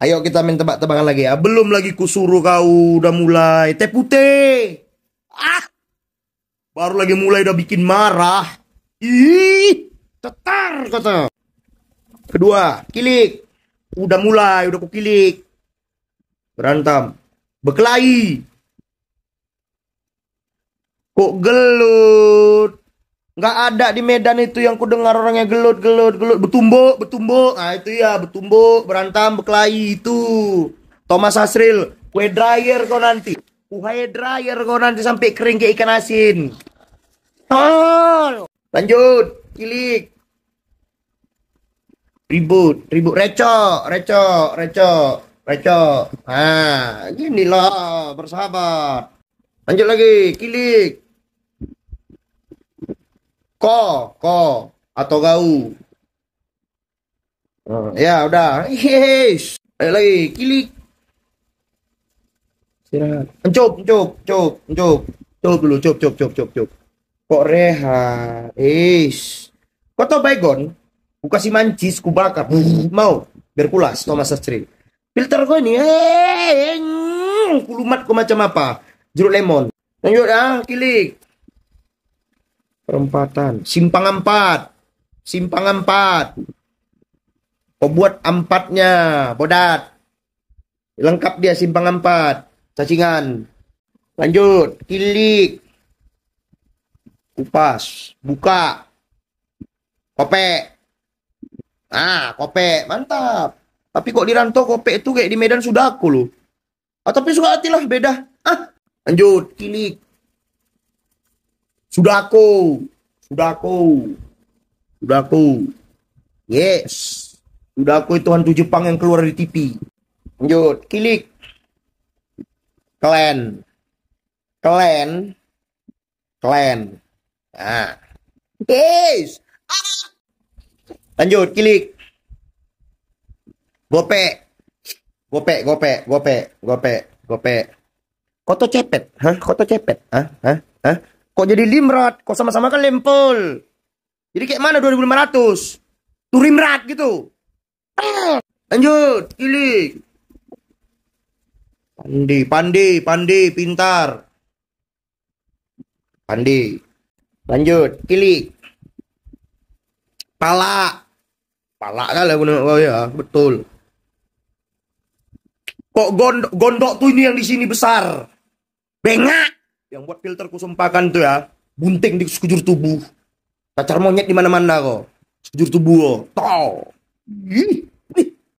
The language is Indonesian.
Ayo kita main tebak-tebakan lagi ya. Belum lagi kusuruh kau udah mulai teh putih. Ah. Baru lagi mulai udah bikin marah. Ih, tetar kata. Kedua, kilik. Udah mulai, udah kukilik. Berantem. Berkelahi. Kok gelo? Nggak ada di Medan itu yang ku dengar orangnya gelut, gelut, gelut, bertumbuk, bertumbuk. Nah itu ya, bertumbuk, berantam, berkelahi itu. Thomas Asril, kue dryer kau nanti. Kue dryer kau nanti sampai kering kayak ikan asin. Oh. Lanjut, kilik. Ribut, ribut, recok, recok, recok, recok. Nah, gini lah, bersahabat. Lanjut lagi, kilik ko ko atau gau uh. ya udah yes ayo lagi kilik istirahat cok, cok, cok, cok, cok dulu cok, cok, cok, cok, cok, kok rehat is kau tau baygon buka si mancis ku bakar mau berkulas Thomas Sastri filter kau ini eh kulumat kau macam apa jeruk lemon lanjut ah kilik perempatan simpang empat simpang empat kau buat empatnya bodat lengkap dia simpang empat cacingan lanjut kilik kupas buka kopek ah kopek mantap tapi kok di rantau kopek itu kayak di Medan aku loh ah, tapi suka hati lah beda ah lanjut kilik sudah aku. Sudah aku. Sudah aku. Yes. Sudah aku itu hantu Jepang yang keluar di TV. Lanjut. Kilik. Klan. Klan. Klan. Nah. ah, yes, Lanjut. Kilik. gope, gope, gope, gope, gope, gopek. Koto cepet, hah? Koto cepet, hah? Hah? Hah? Kok jadi limrat? Kok sama-sama kan lempel Jadi kayak mana 2500? Tuh limrat gitu. Lanjut, pilih. Pandi, pandi, pandi, pintar. Pandi. Lanjut, pilih. Pala. Pala kan lah oh ya, betul. Kok gondok, gondok tuh ini yang di sini besar. Bengak yang buat filter kusumpakan tuh ya bunting di sekujur tubuh cacar monyet di mana mana kok sekujur tubuh kok tau